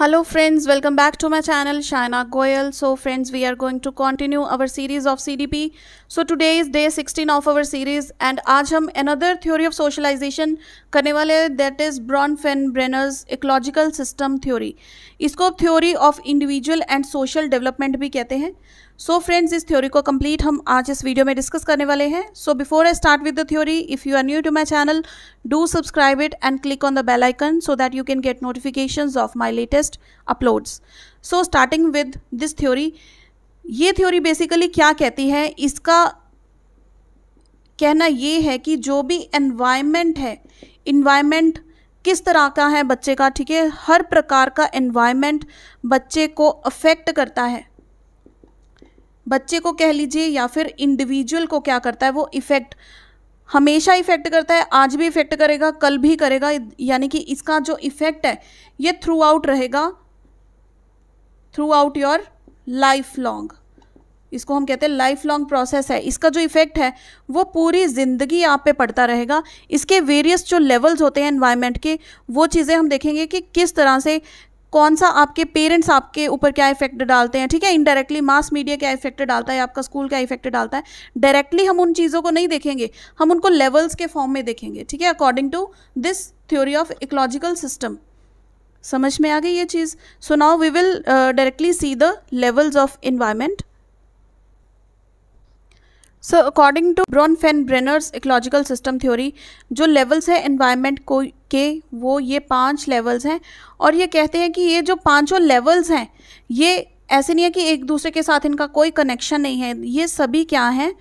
hello friends welcome back to my channel Shaina Goyal so friends we are going to continue our series of CDP so today is day sixteen of our series and आज हम another theory of socialization करने वाले that is Bronfenbrenner's ecological system theory इसको theory of individual and social development भी कहते हैं so friends इस theory को कंप्लीट हम आज इस वीडियो में डिस्कस करने वाले हैं सो before I start with the theory if you are new to my channel do subscribe it and click on the bell icon so that you can get notification of my latest uploads so starting with this theory ये theory basically क्या कहती है इसका कहना ये है कि जो भी एनवायरमेंट है इन्वायरमेंट किस तरह का है बच्चे का ठीक है हर प्रकार का एनवायरमेंट बच्चे को अफेक्ट करता है बच्चे को कह लीजिए या फिर इंडिविजुअल को क्या करता है वो इफ़ेक्ट हमेशा इफ़ेक्ट करता है आज भी इफ़ेक्ट करेगा कल भी करेगा यानी कि इसका जो इफ़ेक्ट है ये थ्रू आउट रहेगा throughout your life long इसको हम कहते हैं लाइफ लॉन्ग प्रोसेस है इसका जो इफेक्ट है वो पूरी ज़िंदगी आप पे पड़ता रहेगा इसके वेरियस जो लेवल्स होते हैं एनवायरमेंट के वो चीज़ें हम देखेंगे कि किस तरह से कौन सा आपके पेरेंट्स आपके ऊपर क्या इफेक्ट डालते हैं ठीक है इनडायरेक्टली मास मीडिया क्या इफेक्ट डालता है आपका स्कूल क्या इफेक्ट डालता है डायरेक्टली हम उन चीज़ों को नहीं देखेंगे हम उनको लेवल्स के फॉर्म में देखेंगे ठीक है according to this theory of ecological system समझ में आ गई ये चीज़ so now we will directly see the levels of environment so according to Bronfenbrenner's ecological system theory जो लेवल्स हैं इन्वायरमेंट को के वो ये पांच लेवल्स हैं और ये कहते हैं कि ये जो पांचों लेवल्स हैं ये ऐसे नहीं है कि एक दूसरे के साथ इनका कोई कनेक्शन नहीं है ये सभी क्या हैं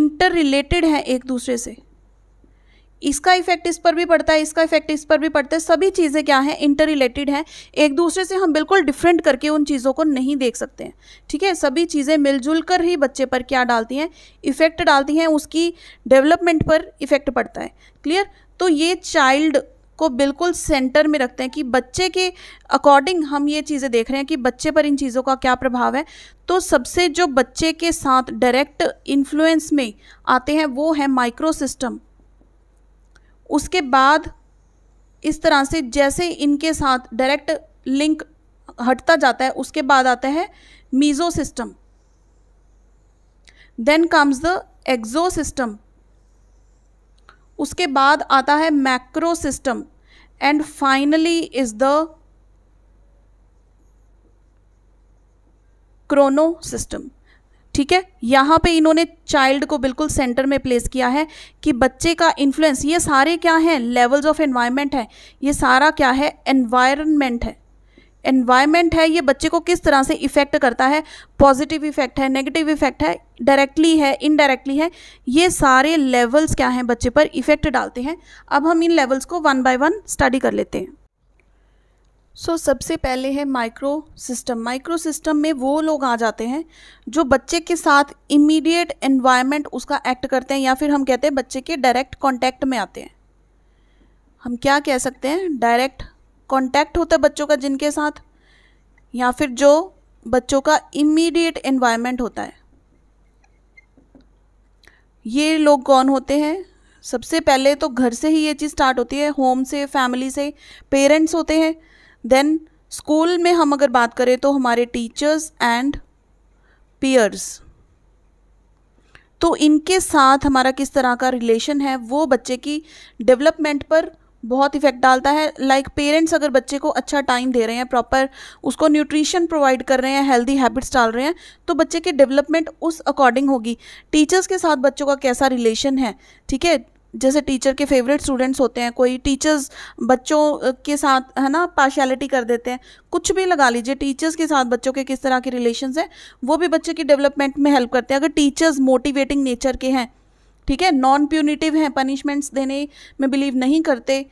इंटर रिलेटेड हैं एक दूसरे से इसका इफेक्ट इस पर भी पड़ता है इसका इफेक्ट इस पर भी पड़ता है सभी चीज़ें क्या हैं इंटर रिलेटेड हैं एक दूसरे से हम बिल्कुल डिफरेंट करके उन चीज़ों को नहीं देख सकते हैं ठीक है सभी चीज़ें मिलजुल कर ही बच्चे पर क्या डालती हैं इफेक्ट डालती हैं उसकी डेवलपमेंट पर इफेक्ट पड़ता है क्लियर तो ये चाइल्ड को बिल्कुल सेंटर में रखते हैं कि बच्चे के अकॉर्डिंग हम ये चीज़ें देख रहे हैं कि बच्चे पर इन चीज़ों का क्या प्रभाव है तो सबसे जो बच्चे के साथ डायरेक्ट इन्फ्लुएंस में आते हैं वो है माइक्रो सिस्टम उसके बाद इस तरह से जैसे इनके साथ डायरेक्ट लिंक हटता जाता है उसके बाद आता है meso system then comes the exo system उसके बाद आता है macro system and finally is the chrono system ठीक है यहाँ पे इन्होंने चाइल्ड को बिल्कुल सेंटर में प्लेस किया है कि बच्चे का इन्फ्लुएंस ये सारे क्या हैं लेवल्स ऑफ एनवायरनमेंट है ये सारा क्या है एनवायरनमेंट है एनवायरनमेंट है ये बच्चे को किस तरह से इफ़ेक्ट करता है पॉजिटिव इफेक्ट है नेगेटिव इफेक्ट है डायरेक्टली है इनडायरेक्टली है ये सारे लेवल्स क्या हैं बच्चे पर इफेक्ट डालते हैं अब हम इन लेवल्स को वन बाय वन स्टडी कर लेते हैं सो so, सबसे पहले है माइक्रो सिस्टम माइक्रो सिस्टम में वो लोग आ जाते हैं जो बच्चे के साथ इमीडिएट एनवायरनमेंट उसका एक्ट करते हैं या फिर हम कहते हैं बच्चे के डायरेक्ट कांटेक्ट में आते हैं हम क्या कह सकते हैं डायरेक्ट कांटेक्ट होता है बच्चों का जिनके साथ या फिर जो बच्चों का इमीडिएट एनवायरनमेंट होता है ये लोग कौन होते हैं सबसे पहले तो घर से ही ये चीज़ स्टार्ट होती है होम से फैमिली से पेरेंट्स होते हैं देन स्कूल में हम अगर बात करें तो हमारे टीचर्स एंड पीयर्स तो इनके साथ हमारा किस तरह का रिलेशन है वो बच्चे की डेवलपमेंट पर बहुत इफ़ेक्ट डालता है लाइक like पेरेंट्स अगर बच्चे को अच्छा टाइम दे रहे हैं प्रॉपर उसको न्यूट्रिशन प्रोवाइड कर रहे हैं हेल्दी हैबिट्स डाल रहे हैं तो बच्चे की डेवलपमेंट उस अकॉर्डिंग होगी टीचर्स के साथ बच्चों का कैसा रिलेशन है ठीक है जैसे टीचर के फेवरेट स्टूडेंट्स होते हैं कोई टीचर्स बच्चों के साथ है ना पार्शियलिटी कर देते हैं कुछ भी लगा लीजिए टीचर्स के साथ बच्चों के किस तरह के रिलेशन हैं वो भी बच्चे की डेवलपमेंट में हेल्प करते हैं अगर टीचर्स मोटिवेटिंग नेचर के हैं ठीक है नॉन प्यूनिटिव हैं पनिशमेंट्स देने में बिलीव नहीं करते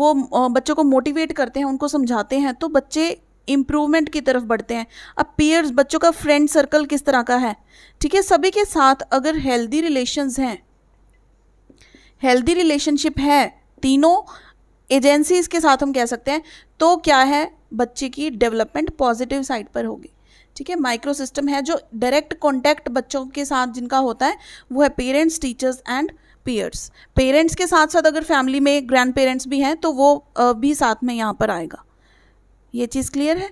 वो बच्चों को मोटिवेट करते हैं उनको समझाते हैं तो बच्चे इम्प्रूवमेंट की तरफ बढ़ते हैं अब पीयर्स बच्चों का फ्रेंड सर्कल किस तरह का है ठीक है सभी के साथ अगर हेल्दी रिलेशंस हैं हेल्दी रिलेशनशिप है तीनों एजेंसीज के साथ हम कह सकते हैं तो क्या है बच्चे की डेवलपमेंट पॉजिटिव साइड पर होगी ठीक है माइक्रो सिस्टम है जो डायरेक्ट कॉन्टैक्ट बच्चों के साथ जिनका होता है वो है parents teachers and peers parents के साथ साथ अगर फैमिली में ग्रैंड पेरेंट्स भी हैं तो वो भी साथ में यहाँ पर आएगा ये चीज़ क्लियर है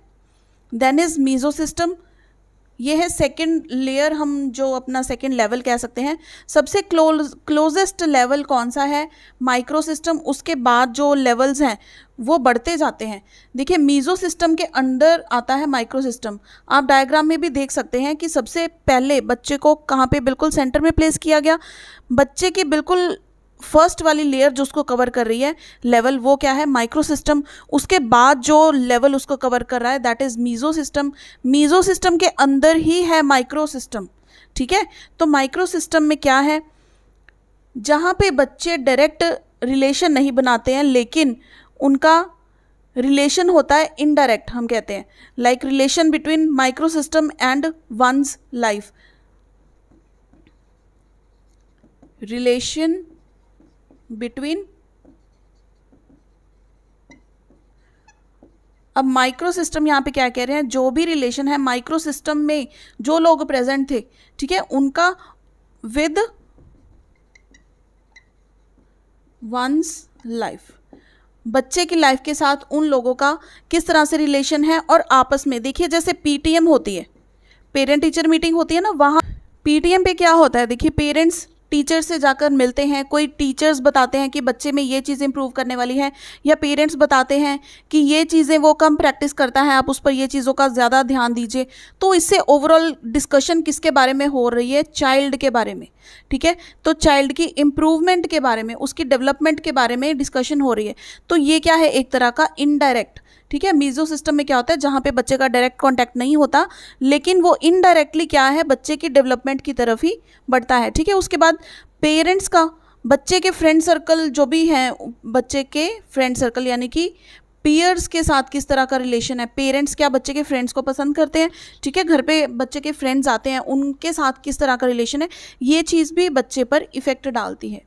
देन इज़ मीजो सिस्टम ये है सेकंड लेयर हम जो अपना सेकंड लेवल कह सकते हैं सबसे क्लोज क्लोजेस्ट लेवल कौन सा है माइक्रो सिस्टम उसके बाद जो लेवल्स हैं वो बढ़ते जाते हैं देखिए मीज़ो सिस्टम के अंडर आता है माइक्रो सिस्टम आप डायग्राम में भी देख सकते हैं कि सबसे पहले बच्चे को कहाँ पे बिल्कुल सेंटर में प्लेस किया गया बच्चे के बिल्कुल फर्स्ट वाली लेयर जो उसको कवर कर रही है लेवल वो क्या है माइक्रो सिस्टम उसके बाद जो लेवल उसको कवर कर रहा है that is meso system meso system के अंदर ही है माइक्रो सिस्टम ठीक है तो माइक्रो सिस्टम में क्या है जहाँ पे बच्चे डायरेक्ट रिलेशन नहीं बनाते हैं लेकिन उनका रिलेशन होता है इनडायरेक्ट हम कहते हैं like relation between micro system and one's life relation between अब माइक्रो सिस्टम यहाँ पे क्या कह रहे हैं जो भी रिलेशन है माइक्रो सिस्टम में जो लोग प्रेजेंट थे ठीक है उनका विद वंस लाइफ बच्चे की लाइफ के साथ उन लोगों का किस तरह से रिलेशन है और आपस में देखिए जैसे पीटीएम होती है पेरेंट टीचर मीटिंग होती है ना वहाँ पीटीएम पे क्या होता है देखिए पेरेंट्स टीचर से जाकर मिलते हैं कोई टीचर्स बताते हैं कि बच्चे में ये चीज़ इंप्रूव करने वाली है या पेरेंट्स बताते हैं कि ये चीज़ें वो कम प्रैक्टिस करता है आप उस पर ये चीज़ों का ज़्यादा ध्यान दीजिए तो इससे ओवरऑल डिस्कशन किसके बारे में हो रही है चाइल्ड के बारे में ठीक है तो चाइल्ड की इम्प्रूवमेंट के बारे में उसकी डेवलपमेंट के बारे में डिस्कशन हो रही है तो ये क्या है एक तरह का इनडायरेक्ट ठीक है मीज़ो सिस्टम में क्या होता है जहाँ पे बच्चे का डायरेक्ट कॉन्टैक्ट नहीं होता लेकिन वो इनडायरेक्टली क्या है बच्चे की डेवलपमेंट की तरफ ही बढ़ता है ठीक है उसके बाद पेरेंट्स का बच्चे के फ्रेंड सर्कल जो भी हैं बच्चे के फ्रेंड सर्कल यानी कि पीयर्स के साथ किस तरह का रिलेशन है पेरेंट्स क्या बच्चे के फ्रेंड्स को पसंद करते हैं ठीक है घर पे बच्चे के फ्रेंड्स आते हैं उनके साथ किस तरह का रिलेशन है ये चीज़ भी बच्चे पर इफ़ेक्ट डालती है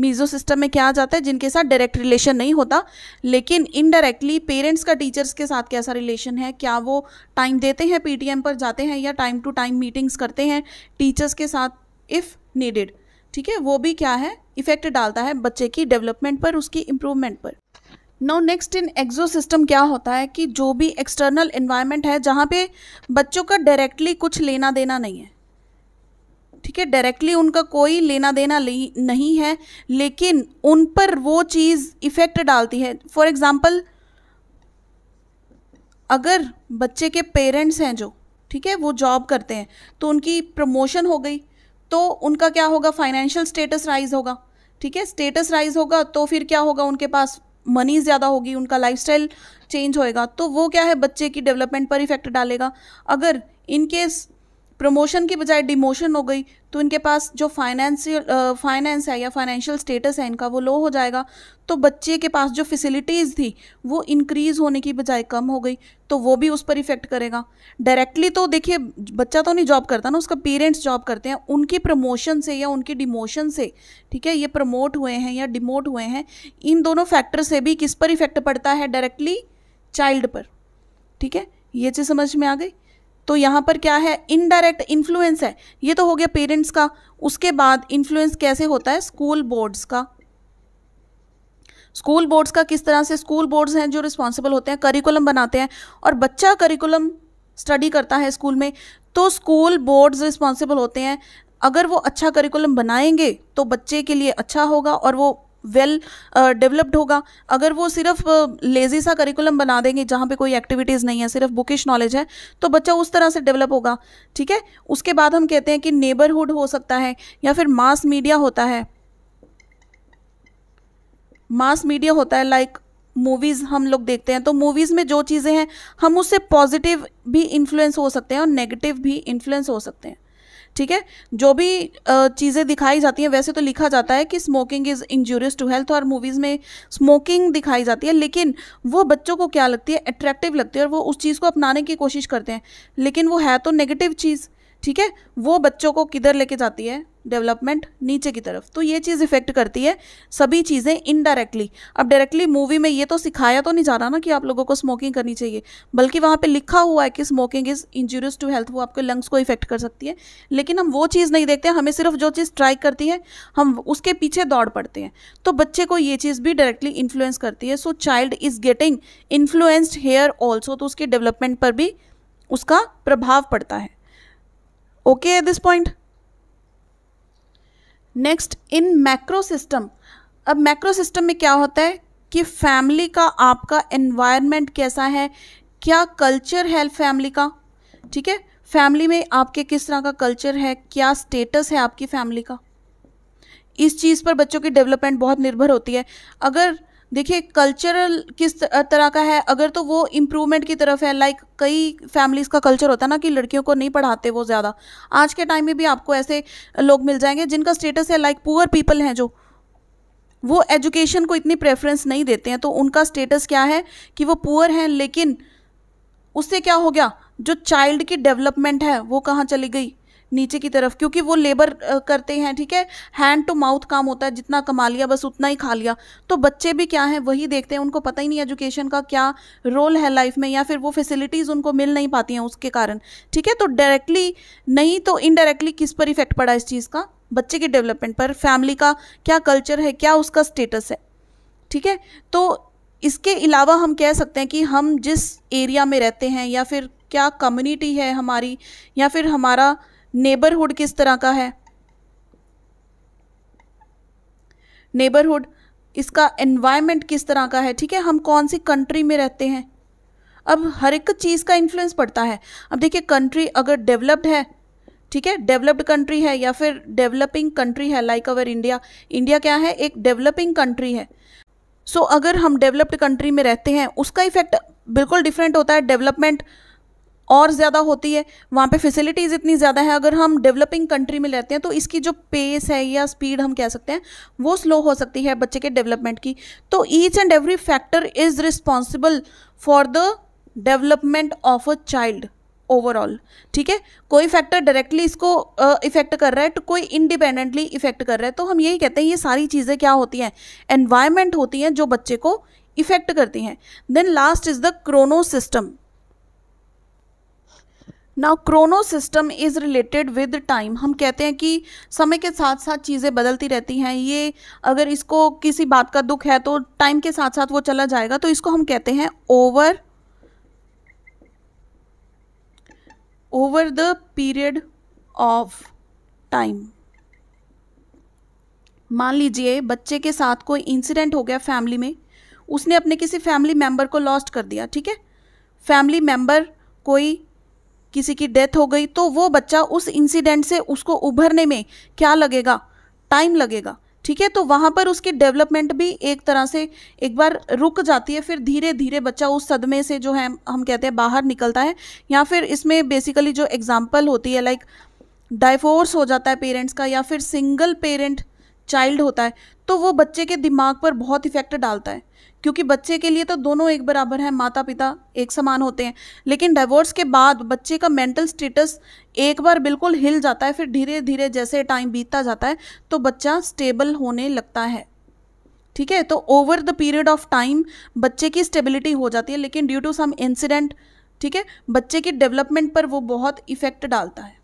मीज़ो सिस्टम में क्या आ जाता है जिनके साथ डायरेक्ट रिलेशन नहीं होता लेकिन इनडायरेक्टली पेरेंट्स का टीचर्स के साथ कैसा रिलेशन है क्या वो टाइम देते हैं पी पर जाते हैं या टाइम टू टाइम मीटिंग्स करते हैं टीचर्स के साथ इफ़ नीडेड ठीक है वो भी क्या है इफ़ेक्ट डालता है बच्चे की डेवलपमेंट पर उसकी इम्प्रूवमेंट पर no next in exo system क्या होता है कि जो भी एक्सटर्नल इन्वायरमेंट है जहाँ पे बच्चों का डायरेक्टली कुछ लेना देना नहीं है ठीक है डायरेक्टली उनका कोई लेना देना ले, नहीं है लेकिन उन पर वो चीज़ इफ़ेक्ट डालती है फॉर एग्ज़ाम्पल अगर बच्चे के पेरेंट्स हैं जो ठीक है वो जॉब करते हैं तो उनकी प्रमोशन हो गई तो उनका क्या होगा फाइनेंशियल स्टेटस राइज होगा ठीक है स्टेटस राइज होगा तो फिर क्या होगा उनके पास मनी ज़्यादा होगी उनका लाइफस्टाइल चेंज होएगा तो वो क्या है बच्चे की डेवलपमेंट पर इफेक्ट डालेगा अगर इनकेस प्रमोशन की बजाय डिमोशन हो गई तो इनके पास जो फाइनेंशियल फाइनेंस है या फाइनेंशियल स्टेटस है इनका वो लो हो जाएगा तो बच्चे के पास जो फैसिलिटीज़ थी वो इंक्रीज़ होने की बजाय कम हो गई तो वो भी उस पर इफ़ेक्ट करेगा डायरेक्टली तो देखिए बच्चा तो नहीं जॉब करता ना उसका पेरेंट्स जॉब करते हैं उनकी प्रमोशन से या उनकी डिमोशन से ठीक है ये प्रमोट हुए हैं या डिमोट हुए हैं इन दोनों फैक्टर से भी किस पर इफ़ेक्ट पड़ता है डायरेक्टली चाइल्ड पर ठीक है ये चीज़ समझ में आ गई तो यहाँ पर क्या है इनडायरेक्ट इन्फ्लुएंस है ये तो हो गया पेरेंट्स का उसके बाद इन्फ्लुएंस कैसे होता है स्कूल बोर्ड्स का स्कूल बोर्ड्स का किस तरह से स्कूल बोर्ड्स हैं जो रिस्पॉन्सिबल होते हैं करिकुलम बनाते हैं और बच्चा करिकुलम स्टडी करता है स्कूल में तो स्कूल बोर्ड्स रिस्पॉन्सिबल होते हैं अगर वो अच्छा करिकुलम बनाएंगे तो बच्चे के लिए अच्छा होगा और वो वेल डेवलप्ड uh, होगा अगर वो सिर्फ लेजी uh, सा करिकुलम बना देंगे जहाँ पे कोई एक्टिविटीज़ नहीं है सिर्फ बुकिश नॉलेज है तो बच्चा उस तरह से डेवलप होगा ठीक है उसके बाद हम कहते हैं कि नेबरहुड हो सकता है या फिर मास मीडिया होता है मास मीडिया होता है लाइक मूवीज़ हम लोग देखते हैं तो मूवीज़ में जो चीज़ें हैं हम उससे पॉजिटिव भी इन्फ्लुएंस हो सकते हैं और नेगेटिव भी इन्फ्लुएंस हो सकते हैं ठीक है जो भी चीज़ें दिखाई जाती हैं वैसे तो लिखा जाता है कि smoking is injurious to health और मूवीज़ में स्मोकिंग दिखाई जाती है लेकिन वो बच्चों को क्या लगती है अट्रैक्टिव लगती है और वो उस चीज़ को अपनाने की कोशिश करते हैं लेकिन वो है तो नेगेटिव चीज़ ठीक है वो बच्चों को किधर लेके जाती है डेवलपमेंट नीचे की तरफ तो ये चीज़ इफेक्ट करती है सभी चीज़ें इनडायरेक्टली अब डायरेक्टली मूवी में ये तो सिखाया तो नहीं जा रहा ना कि आप लोगों को स्मोकिंग करनी चाहिए बल्कि वहाँ पे लिखा हुआ है कि smoking is injurious to health वो आपके लंग्स को इफेक्ट कर सकती है लेकिन हम वो चीज़ नहीं देखते हमें सिर्फ जो चीज़ ट्राई करती है हम उसके पीछे दौड़ पड़ते हैं तो बच्चे को ये चीज़ भी डायरेक्टली इन्फ्लुएंस करती है so child is getting influenced here also तो उसकी डेवलपमेंट पर भी उसका प्रभाव पड़ता है okay at this point next in macro system अब मैक्रो सिस्टम में क्या होता है कि फैमिली का आपका एनवायरनमेंट कैसा है क्या कल्चर है फैमिली का ठीक है फैमिली में आपके किस तरह का कल्चर है क्या स्टेटस है आपकी फैमिली का इस चीज़ पर बच्चों की डेवलपमेंट बहुत निर्भर होती है अगर देखिए कल्चरल किस तरह का है अगर तो वो इम्प्रूवमेंट की तरफ है लाइक कई फैमिलीज़ का कल्चर होता है ना कि लड़कियों को नहीं पढ़ाते वो ज़्यादा आज के टाइम में भी आपको ऐसे लोग मिल जाएंगे जिनका स्टेटस है लाइक पुअर पीपल हैं जो वो एजुकेशन को इतनी प्रेफरेंस नहीं देते हैं तो उनका स्टेटस क्या है कि वो पुअर हैं लेकिन उससे क्या हो गया जो चाइल्ड की डेवलपमेंट है वो कहाँ चली गई नीचे की तरफ क्योंकि वो लेबर करते हैं ठीक है हैंड टू माउथ काम होता है जितना कमा लिया बस उतना ही खा लिया तो बच्चे भी क्या हैं वही देखते हैं उनको पता ही नहीं एजुकेशन का क्या रोल है लाइफ में या फिर वो फैसिलिटीज़ उनको मिल नहीं पाती हैं उसके कारण ठीक है तो डायरेक्टली नहीं तो इनडायरेक्टली किस पर इफेक्ट पड़ा इस चीज़ का बच्चे की डेवलपमेंट पर फैमिली का क्या कल्चर है क्या उसका स्टेटस है ठीक है तो इसके अलावा हम कह सकते हैं कि हम जिस एरिया में रहते हैं या फिर क्या कम्युनिटी है हमारी या फिर हमारा नेबरहुड किस तरह का है नेबरहुड इसका एनवायरनमेंट किस तरह का है ठीक है हम कौन सी कंट्री में रहते हैं अब हर एक चीज़ का इन्फ्लुएंस पड़ता है अब देखिए कंट्री अगर डेवलप्ड है ठीक है डेवलप्ड कंट्री है या फिर डेवलपिंग कंट्री है लाइक अवर इंडिया इंडिया क्या है एक डेवलपिंग कंट्री है सो so, अगर हम डेवलप्ड कंट्री में रहते हैं उसका इफेक्ट बिल्कुल डिफरेंट होता है डेवलपमेंट और ज़्यादा होती है वहाँ पे फैसिलिटीज़ इतनी ज़्यादा है अगर हम डेवलपिंग कंट्री में रहते हैं तो इसकी जो पेस है या स्पीड हम कह सकते हैं वो स्लो हो सकती है बच्चे के डेवलपमेंट की तो each and every factor is responsible for the development of a child overall ठीक है कोई फैक्टर डायरेक्टली इसको इफेक्ट uh, कर रहा है तो कोई इंडिपेंडेंटली इफेक्ट कर रहा है तो हम यही कहते हैं ये सारी चीज़ें क्या होती हैं एनवायरमेंट होती हैं जो बच्चे को इफेक्ट करती हैं then last is the chrono system now chrono system is related with time हम कहते हैं कि समय के साथ साथ चीज़ें बदलती रहती हैं ये अगर इसको किसी बात का दुख है तो टाइम के साथ साथ वो चला जाएगा तो इसको हम कहते हैं over over the period of time मान लीजिए बच्चे के साथ कोई इंसिडेंट हो गया फैमिली में उसने अपने किसी फैमिली मेंबर को लॉस्ट कर दिया ठीक है फैमिली मेंबर कोई किसी की डेथ हो गई तो वो बच्चा उस इंसिडेंट से उसको उभरने में क्या लगेगा टाइम लगेगा ठीक है तो वहाँ पर उसकी डेवलपमेंट भी एक तरह से एक बार रुक जाती है फिर धीरे धीरे बच्चा उस सदमे से जो है हम कहते हैं बाहर निकलता है या फिर इसमें बेसिकली जो एग्जाम्पल होती है लाइक डाइफोर्स हो जाता है पेरेंट्स का या फिर सिंगल पेरेंट चाइल्ड होता है तो वो बच्चे के दिमाग पर बहुत इफेक्ट डालता है क्योंकि बच्चे के लिए तो दोनों एक बराबर हैं माता पिता एक समान होते हैं लेकिन डाइवोर्स के बाद बच्चे का मेंटल स्टेटस एक बार बिल्कुल हिल जाता है फिर धीरे धीरे जैसे टाइम बीतता जाता है तो बच्चा स्टेबल होने लगता है ठीक है तो over the period of time बच्चे की स्टेबिलिटी हो जाती है लेकिन ड्यू टू सम इंसिडेंट ठीक है बच्चे की डेवलपमेंट पर वो बहुत इफेक्ट डालता है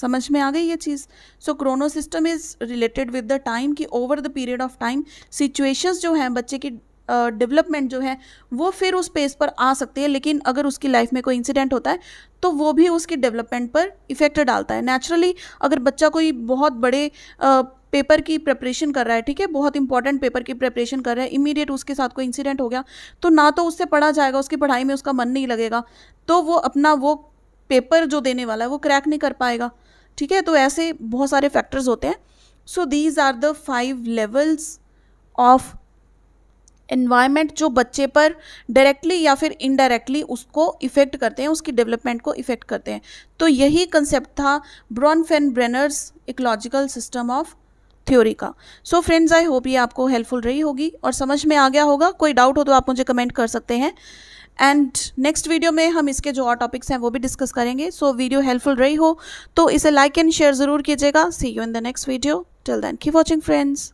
समझ में आ गई ये चीज़ so chrono system is related with the time कि over the period of time situations जो हैं बच्चे की डेवलपमेंट जो है वो फिर उस पेज पर आ सकती है लेकिन अगर उसकी लाइफ में कोई इंसिडेंट होता है तो वो भी उसकी डेवलपमेंट पर इफेक्ट डालता है नेचुरली अगर बच्चा कोई बहुत बड़े पेपर की प्रिपरेशन कर रहा है ठीक है बहुत इंपॉर्टेंट पेपर की प्रिपरेशन कर रहा है इमीडिएट उसके साथ कोई इंसिडेंट हो गया तो ना तो उससे पढ़ा जाएगा उसकी पढ़ाई में उसका मन नहीं लगेगा तो वो अपना वो पेपर जो देने वाला है वो क्रैक नहीं कर पाएगा ठीक है तो ऐसे बहुत सारे फैक्टर्स होते हैं so these are the five levels of environment जो बच्चे पर डायरेक्टली या फिर इनडायरेक्टली उसको इफ़ेक्ट करते हैं उसकी डेवलपमेंट को इफ़ेक्ट करते हैं तो यही कंसेप्ट था Bronfenbrenner's ecological system of theory का सो फ्रेंड्स आई होप ये आपको हेल्पफुल रही होगी और समझ में आ गया होगा कोई डाउट हो तो आप मुझे कमेंट कर सकते हैं एंड नेक्स्ट वीडियो में हम इसके जो और टॉपिक्स हैं वो भी डिस्कस करेंगे सो so, वीडियो हेल्पफुल रही हो तो इसे लाइक एंड शेयर ज़रूर कीजिएगा see you in the next video till then keep watching friends